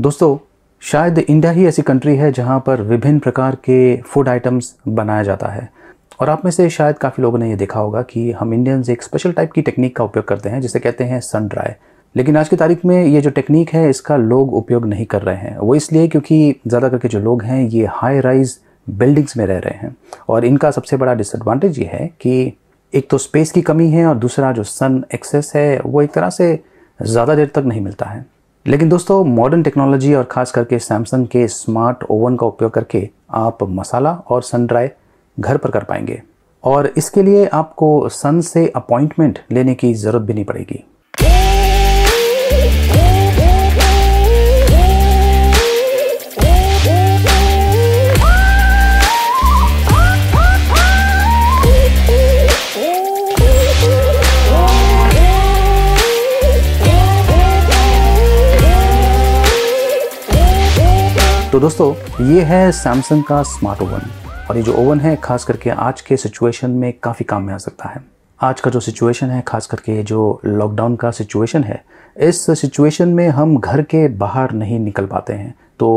दोस्तों शायद इंडिया ही ऐसी कंट्री है जहाँ पर विभिन्न प्रकार के फूड आइटम्स बनाया जाता है और आप में से शायद काफ़ी लोगों ने ये देखा होगा कि हम इंडियंस एक स्पेशल टाइप की टेक्निक का उपयोग करते हैं जिसे कहते हैं सन ड्राई लेकिन आज की तारीख में ये जो टेक्निक है इसका लोग उपयोग नहीं कर रहे हैं वो इसलिए क्योंकि ज़्यादा करके जो लोग हैं ये हाई राइज बिल्डिंग्स में रह रहे हैं और इनका सबसे बड़ा डिसएडवांटेज ये है कि एक तो स्पेस की कमी है और दूसरा जो सन एक्सेस है वो एक तरह से ज़्यादा देर तक नहीं मिलता है लेकिन दोस्तों मॉडर्न टेक्नोलॉजी और ख़ास करके सैमसंग के स्मार्ट ओवन का उपयोग करके आप मसाला और सन ड्राई घर पर कर पाएंगे और इसके लिए आपको सन से अपॉइंटमेंट लेने की ज़रूरत भी नहीं पड़ेगी तो दोस्तों ये है सैमसंग का स्मार्ट ओवन और ये जो ओवन है खास करके आज के सिचुएशन में काफ़ी काम में आ सकता है आज का जो सिचुएशन है खास करके जो लॉकडाउन का सिचुएशन है इस सिचुएशन में हम घर के बाहर नहीं निकल पाते हैं तो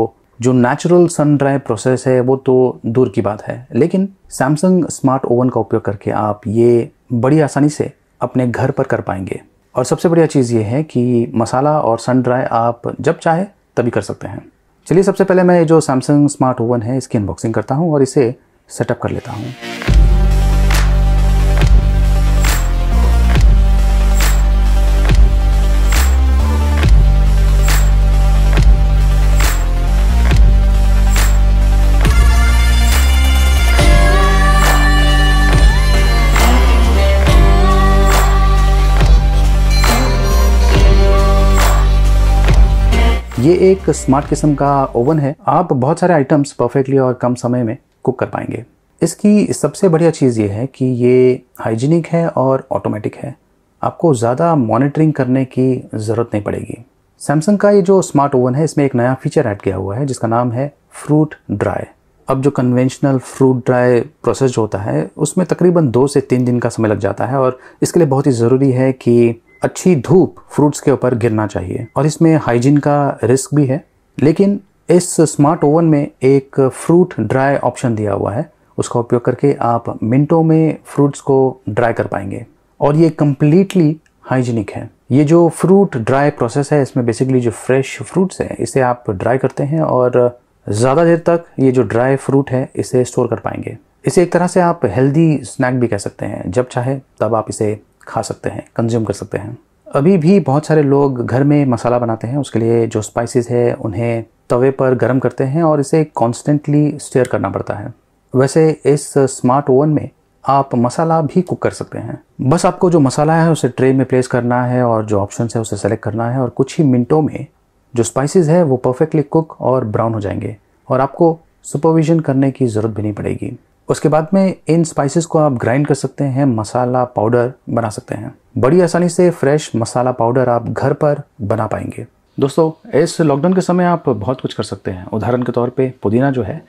जो नेचुरल सन ड्राई प्रोसेस है वो तो दूर की बात है लेकिन सैमसंग स्मार्ट ओवन का उपयोग करके आप ये बड़ी आसानी से अपने घर पर कर पाएंगे और सबसे बढ़िया चीज़ ये है कि मसाला और सन ड्राई आप जब चाहे तभी कर सकते हैं चलिए सबसे पहले मैं जो सैमसंग स्मार्ट ओवन है इसकी अनबॉक्सिंग करता हूँ और इसे सेटअप कर लेता हूँ ये एक स्मार्ट किस्म का ओवन है आप बहुत सारे आइटम्स परफेक्टली और कम समय में कुक कर पाएंगे इसकी सबसे बढ़िया चीज़ ये है कि ये हाइजीनिक है और ऑटोमेटिक है आपको ज़्यादा मॉनिटरिंग करने की ज़रूरत नहीं पड़ेगी सैमसंग का ये जो स्मार्ट ओवन है इसमें एक नया फीचर ऐड किया हुआ है जिसका नाम है फ्रूट ड्राई अब जो कन्वेंशनल फ्रूट ड्राई प्रोसेस जो होता है उसमें तकरीबन दो से तीन दिन का समय लग जाता है और इसके लिए बहुत ही ज़रूरी है कि अच्छी धूप फ्रूट्स के ऊपर गिरना चाहिए और इसमें हाइजीन का रिस्क भी है लेकिन इस स्मार्ट ओवन में एक फ्रूट ड्राई ऑप्शन दिया हुआ है उसका उपयोग करके आप मिनटों में फ्रूट्स को ड्राई कर पाएंगे और ये कम्प्लीटली हाइजीनिक है ये जो फ्रूट ड्राई प्रोसेस है इसमें बेसिकली जो फ्रेश फ्रूट्स हैं इसे आप ड्राई करते हैं और ज़्यादा देर तक ये जो ड्राई फ्रूट है इसे स्टोर कर पाएंगे इसे एक तरह से आप हेल्दी स्नैक भी कह सकते हैं जब चाहे तब आप इसे खा सकते हैं कंज्यूम कर सकते हैं अभी भी बहुत सारे लोग घर में मसाला बनाते हैं उसके लिए जो स्पाइसेस है उन्हें तवे पर गर्म करते हैं और इसे कॉन्स्टेंटली स्टेयर करना पड़ता है वैसे इस स्मार्ट ओवन में आप मसाला भी कुक कर सकते हैं बस आपको जो मसाला है उसे ट्रे में प्लेस करना है और जो ऑप्शन है उसे सेलेक्ट करना है और कुछ ही मिनटों में जो स्पाइसेस है वो परफेक्टली कुक और ब्राउन हो जाएंगे और आपको सुपरविजन करने की ज़रूरत भी नहीं पड़ेगी उसके बाद में इन स्पाइसेस को आप ग्राइंड कर सकते हैं मसाला पाउडर बना सकते हैं बड़ी आसानी से फ्रेश मसाला पाउडर आप घर पर बना पाएंगे दोस्तों इस लॉकडाउन के समय आप बहुत कुछ कर सकते हैं उदाहरण के तौर पे पुदीना जो है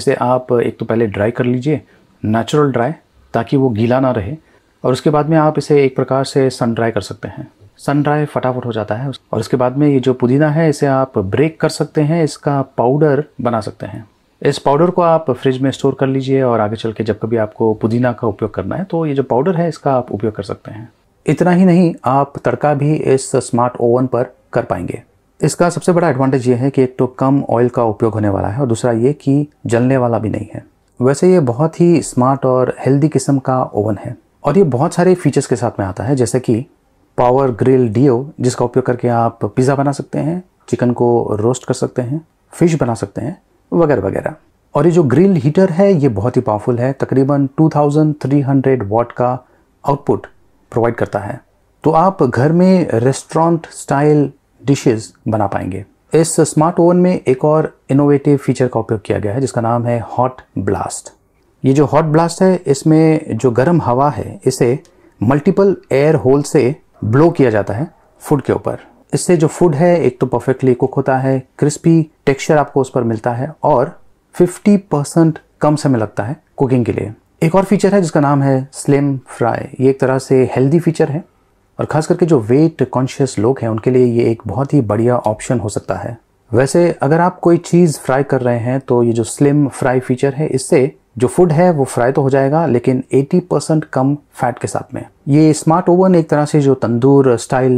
इसे आप एक तो पहले ड्राई कर लीजिए नेचुरल ड्राई ताकि वो गीला ना रहे और उसके बाद में आप इसे एक प्रकार से सन ड्राई कर सकते हैं सन ड्राई फटाफट हो जाता है और उसके बाद में ये जो पुदीना है इसे आप ब्रेक कर सकते हैं इसका पाउडर बना सकते हैं इस पाउडर को आप फ्रिज में स्टोर कर लीजिए और आगे चल के जब कभी आपको पुदीना का उपयोग करना है तो ये जो पाउडर है इसका आप उपयोग कर सकते हैं इतना ही नहीं आप तड़का भी इस स्मार्ट ओवन पर कर पाएंगे इसका सबसे बड़ा एडवांटेज ये है कि एक तो कम ऑयल का उपयोग होने वाला है और दूसरा ये कि जलने वाला भी नहीं है वैसे ये बहुत ही स्मार्ट और हेल्दी किस्म का ओवन है और ये बहुत सारे फीचर्स के साथ में आता है जैसे कि पावर ग्रिल डीओ जिसका उपयोग करके आप पिज़्ज़ा बना सकते हैं चिकन को रोस्ट कर सकते हैं फिश बना सकते हैं वगैरह वगैरह और ये जो ग्रिल हीटर है ये बहुत ही पावरफुल है तकरीबन 2300 वॉट का आउटपुट प्रोवाइड करता है तो आप घर में रेस्टोरेंट स्टाइल डिशेस बना पाएंगे इस स्मार्ट ओवन में एक और इनोवेटिव फीचर का उपयोग किया गया है जिसका नाम है हॉट ब्लास्ट ये जो हॉट ब्लास्ट है इसमें जो गर्म हवा है इसे मल्टीपल एयर होल से ब्लो किया जाता है फूड के ऊपर इससे जो फूड है एक तो परफेक्टली कुक होता है क्रिस्पी टेक्सचर आपको उस पर मिलता है और 50 परसेंट कम समय लगता है कुकिंग के लिए एक और फीचर है जिसका नाम है स्लिम फ्राई ये एक तरह से हेल्दी फीचर है और खास करके जो वेट कॉन्शियस लोग हैं उनके लिए ये एक बहुत ही बढ़िया ऑप्शन हो सकता है वैसे अगर आप कोई चीज़ फ्राई कर रहे हैं तो ये जो स्लिम फ्राई फीचर है इससे जो फूड है वो फ्राई तो हो जाएगा लेकिन 80 परसेंट कम फैट के साथ में ये स्मार्ट ओवन एक तरह से जो तंदूर स्टाइल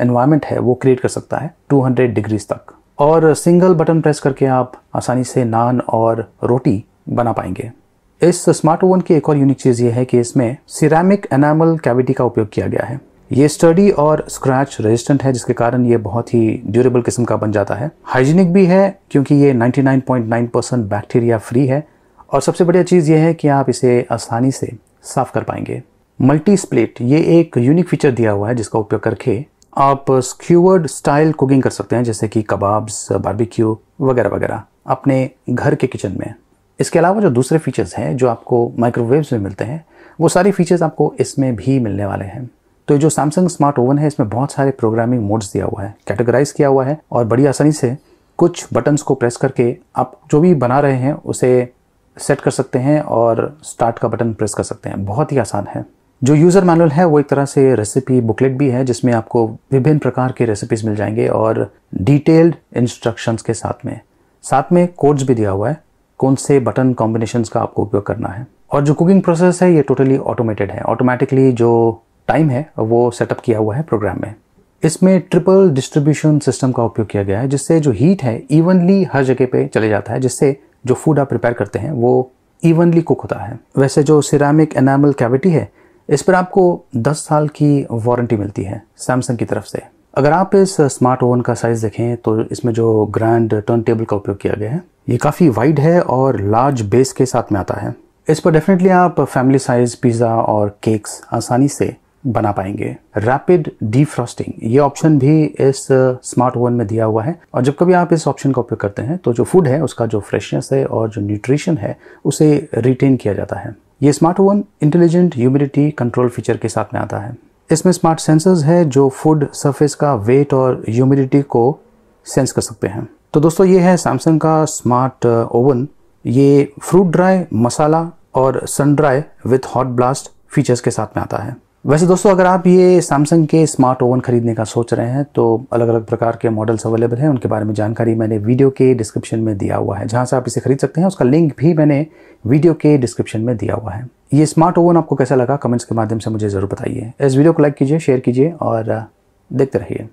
एनवायरनमेंट है वो क्रिएट कर सकता है 200 डिग्रीज तक और सिंगल बटन प्रेस करके आप आसानी से नान और रोटी बना पाएंगे इस स्मार्ट ओवन की एक और यूनिक चीज़ ये है कि इसमें सिरामिक एनामल कैविटी का उपयोग किया गया है ये स्टडी और स्क्रैच रेजिस्टेंट है जिसके कारण ये बहुत ही ड्यूरेबल किस्म का बन जाता है हाइजीनिक भी है क्योंकि ये 99.9 परसेंट बैक्टीरिया फ्री है और सबसे बढ़िया चीज़ ये है कि आप इसे आसानी से साफ़ कर पाएंगे मल्टी स्प्लिट ये एक यूनिक फीचर दिया हुआ है जिसका उपयोग करके आप स्क्यूअर्ड स्टाइल कुकिंग कर सकते हैं जैसे कि कबाब्स बारबेक्यू वगैरह वगैरह अपने घर के किचन में इसके अलावा जो दूसरे फीचर्स हैं जो आपको माइक्रोवेव्स में मिलते हैं वो सारे फीचर्स आपको इसमें भी मिलने वाले हैं तो जो सैमसंग स्मार्ट ओवन है इसमें बहुत सारे प्रोग्रामिंग मोड्स दिया हुआ है कैटेगराइज किया हुआ है और बड़ी आसानी से कुछ बटन्स को प्रेस करके आप जो भी बना रहे हैं उसे सेट कर सकते हैं और स्टार्ट का बटन प्रेस कर सकते हैं बहुत ही आसान है जो यूज़र मैनुअल है वो एक तरह से रेसिपी बुकलेट भी है जिसमें आपको विभिन्न प्रकार के रेसिपीज मिल जाएंगे और डिटेल्ड इंस्ट्रक्शंस के साथ में साथ में कोड्स भी दिया हुआ है कौन से बटन कॉम्बिनेशन का आपको उपयोग करना है और जो कुकिंग प्रोसेस है ये टोटली ऑटोमेटेड है ऑटोमेटिकली जो टाइम है वो सेटअप किया हुआ है प्रोग्राम में इसमें ट्रिपल डिस्ट्रीब्यूशन सिस्टम का उपयोग किया गया है जिससे जो हीट है इवनली हर जगह पे चले जाता है जिससे जो फूड आप प्रिपेयर करते हैं वो इवनली कुक होता है वैसे जो सिरामिक एनामल कैविटी है इस पर आपको 10 साल की वारंटी मिलती है सैमसंग की तरफ से अगर आप इस स्मार्ट ओवन का साइज़ देखें तो इसमें जो ग्रैंड टर्न टेबल का उपयोग किया गया है ये काफ़ी वाइड है और लार्ज बेस के साथ में आता है इस पर डेफिनेटली आप फैमिली साइज़ पिज़्ज़ा और केक्स आसानी से बना पाएंगे रैपिड डिफ्रॉस्टिंग ये ऑप्शन भी इस स्मार्ट uh, ओवन में दिया हुआ है और जब कभी आप इस ऑप्शन का उपयोग करते हैं तो जो फूड है उसका जो फ्रेशनेस है और जो न्यूट्रिशन है उसे रिटेन किया जाता है ये smart oven intelligent humidity control feature के साथ में आता है इसमें स्मार्ट सेंसर्स है जो फूड सरफेस का वेट और ह्यूमिडिटी को सेंस कर सकते हैं तो दोस्तों ये है सैमसंग का स्मार्ट ओवन uh, ये फ्रूट ड्राई मसाला और sun dry with hot blast features के साथ में आता है वैसे दोस्तों अगर आप ये सैमसंग के स्मार्ट ओवन खरीदने का सोच रहे हैं तो अलग अलग प्रकार के मॉडल्स अवेलेबल हैं उनके बारे में जानकारी मैंने वीडियो के डिस्क्रिप्शन में दिया हुआ है जहाँ से आप इसे खरीद सकते हैं उसका लिंक भी मैंने वीडियो के डिस्क्रिप्शन में दिया हुआ है ये स्मार्ट ओवन आपको कैसा लगा कमेंट्स के माध्यम से मुझे ज़रूर बताइए इस वीडियो को लाइक कीजिए शेयर कीजिए और देखते रहिए